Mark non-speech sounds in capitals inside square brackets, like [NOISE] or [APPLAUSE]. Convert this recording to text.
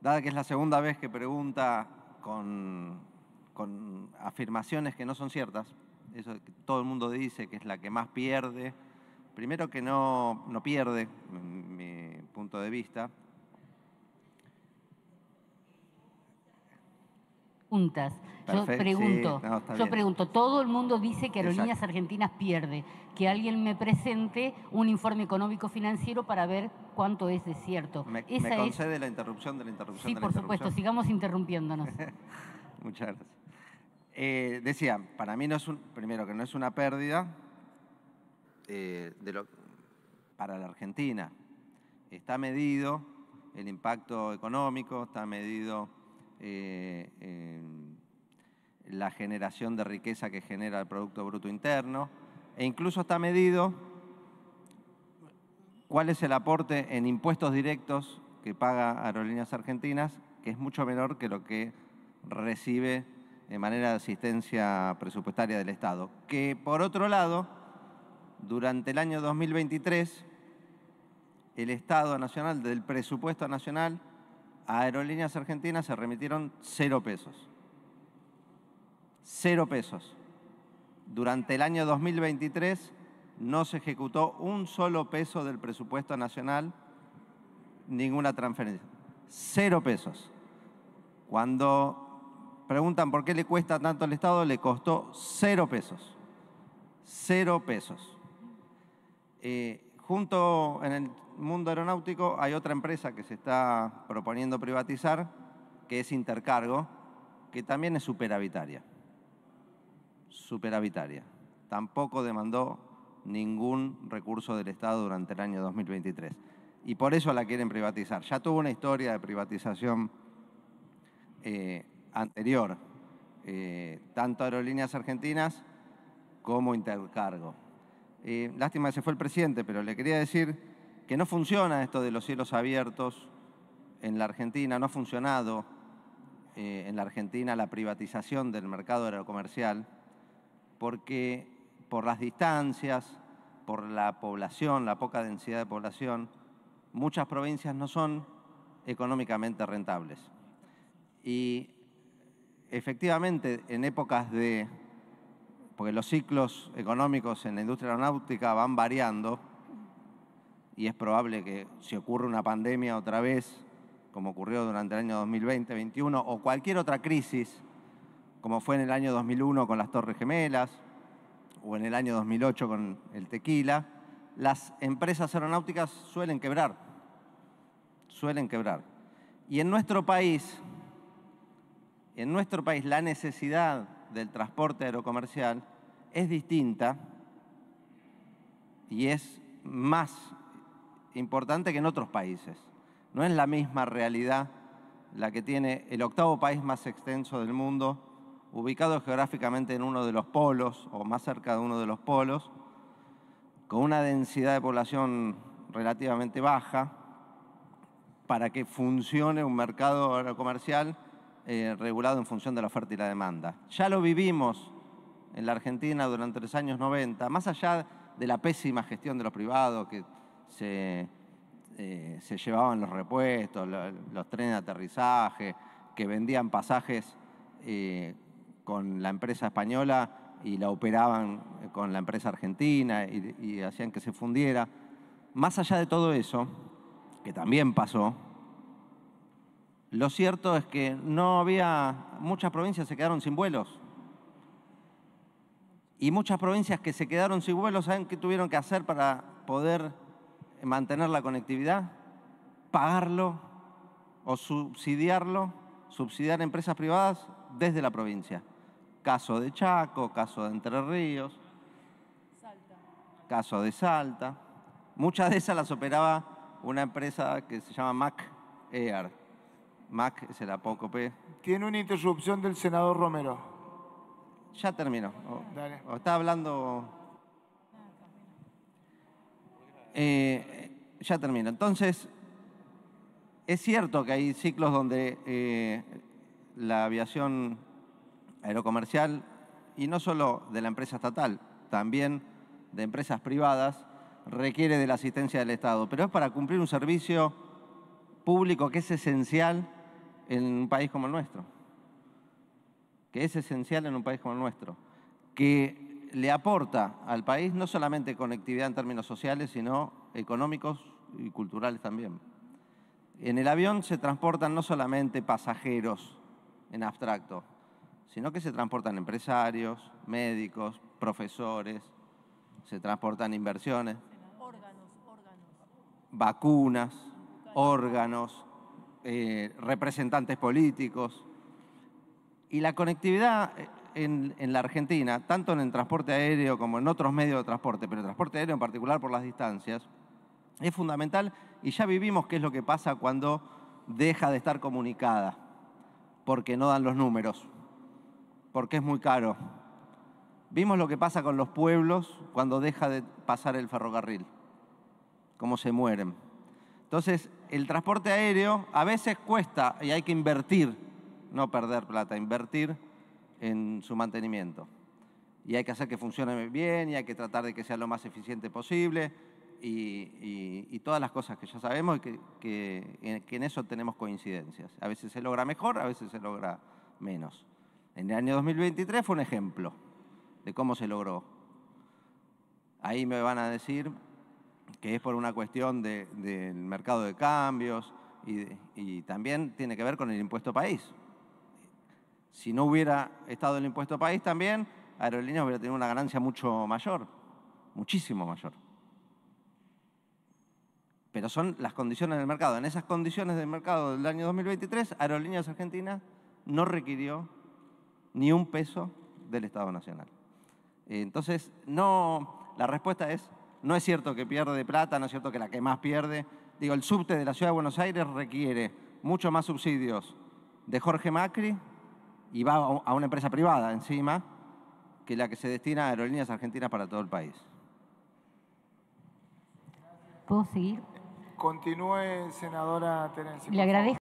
dada que es la segunda vez que pregunta con, afirmaciones que no son ciertas, eso todo el mundo dice que es la que más pierde, primero que no, pierde, mi punto de vista, juntas. yo pregunto, yo pregunto, todo el mundo dice que Aerolíneas Argentinas pierde, que alguien me presente un informe económico financiero para ver cuánto es de cierto. Me, concede la interrupción de la interrupción. Sí, por supuesto, sigamos interrumpiéndonos. [LAUGHS] Muchas gracias. Eh, decía, para mí no es un, primero que no es una pérdida eh, para la Argentina. Está medido el impacto económico, está medido eh, eh, la generación de riqueza que genera el Producto Bruto Interno, e incluso está medido cuál es el aporte en impuestos directos que paga Aerolíneas Argentinas, que es mucho menor que lo que recibe de manera de asistencia presupuestaria del Estado. Que por otro lado, durante el año 2023, el Estado Nacional, del presupuesto nacional, a Aerolíneas Argentinas se remitieron cero pesos. Cero pesos. Durante el año 2023 no se ejecutó un solo peso del presupuesto nacional, ninguna transferencia. Cero pesos. Cuando preguntan por qué le cuesta tanto al Estado, le costó cero pesos. Cero pesos. Eh, junto en el mundo aeronáutico hay otra empresa que se está proponiendo privatizar, que es Intercargo, que también es superavitaria. Superavitaria. Tampoco demandó ningún recurso del Estado durante el año 2023. Y por eso la quieren privatizar. Ya tuvo una historia de privatización eh, anterior, eh, tanto Aerolíneas Argentinas como Intercargo. Eh, lástima que se fue el presidente, pero le quería decir que no funciona esto de los cielos abiertos en la Argentina, no ha funcionado eh, en la Argentina la privatización del mercado aerocomercial, porque por las distancias, por la población, la poca densidad de población, muchas provincias no son económicamente rentables. Y efectivamente, en épocas de, porque los ciclos económicos en la industria aeronáutica van variando, y es probable que si ocurre una pandemia otra vez, como ocurrió durante el año 2020 2021, o cualquier otra crisis, como fue en el año 2001 con las Torres Gemelas, o en el año 2008 con el tequila, las empresas aeronáuticas suelen quebrar, suelen quebrar. Y en nuestro país, en nuestro país la necesidad del transporte aerocomercial es distinta y es más importante que en otros países. No es la misma realidad la que tiene el octavo país más extenso del mundo, ubicado geográficamente en uno de los polos o más cerca de uno de los polos, con una densidad de población relativamente baja, para que funcione un mercado comercial eh, regulado en función de la oferta y la demanda. Ya lo vivimos en la Argentina durante los años 90, más allá de la pésima gestión de los privados, que eh, se, llevaban los repuestos, los, trenes de aterrizaje, que vendían pasajes eh, con la empresa española y la operaban eh, con la empresa argentina y, y hacían que se fundiera. Más allá de todo eso, que también pasó, lo cierto es que no había, muchas provincias se quedaron sin vuelos. Y muchas provincias que se quedaron sin vuelos, ¿saben qué tuvieron que hacer para poder mantener la conectividad, pagarlo o subsidiarlo, subsidiar empresas privadas desde la provincia. Caso de Chaco, caso de Entre Ríos, caso de Salta. Muchas de esas las operaba una empresa que se llama Mac Air. Mac es el apócope. Tiene una interrupción del senador Romero. Ya terminó. o está hablando eh, ya termino. Entonces, es cierto que hay ciclos donde eh, la aviación aerocomercial, y no solo de la empresa estatal, también de empresas privadas, requiere de la asistencia del Estado, pero es para cumplir un servicio público que es esencial en un país como el nuestro, que es esencial en un país como el nuestro, que le aporta al país no solamente conectividad en términos sociales, sino económicos y culturales también. En el avión se transportan no solamente pasajeros en abstracto, sino que se transportan empresarios, médicos, profesores, se transportan inversiones, vacunas, órganos, eh, representantes políticos. Y la conectividad en, la Argentina, tanto en el transporte aéreo como en otros medios de transporte, pero el transporte aéreo en particular por las distancias, es fundamental y ya vivimos qué es lo que pasa cuando deja de estar comunicada, porque no dan los números, porque es muy caro. Vimos lo que pasa con los pueblos cuando deja de pasar el ferrocarril, cómo se mueren. Entonces, el transporte aéreo a veces cuesta y hay que invertir, no perder plata, invertir en su mantenimiento. Y hay que hacer que funcione bien y hay que tratar de que sea lo más eficiente posible y, todas las cosas que ya sabemos y que, en eso tenemos coincidencias. A veces se logra mejor, a veces se logra menos. En el año 2023 fue un ejemplo de cómo se logró. Ahí me van a decir que es por una cuestión del mercado de cambios y, y, también tiene que ver con el impuesto país. Si no hubiera estado el impuesto país también, Aerolíneas hubiera tenido una ganancia mucho mayor, muchísimo mayor. Pero son las condiciones del mercado. En esas condiciones del mercado del año 2023, Aerolíneas Argentina no requirió ni un peso del Estado Nacional. Entonces, no, la respuesta es, no es cierto que pierde plata, no es cierto que la que más pierde. Digo, el subte de la Ciudad de Buenos Aires requiere mucho más subsidios de Jorge Macri y va a una empresa privada encima, que la que se destina a Aerolíneas Argentinas para todo el país. ¿Puedo seguir? Continúe, senadora Terencia.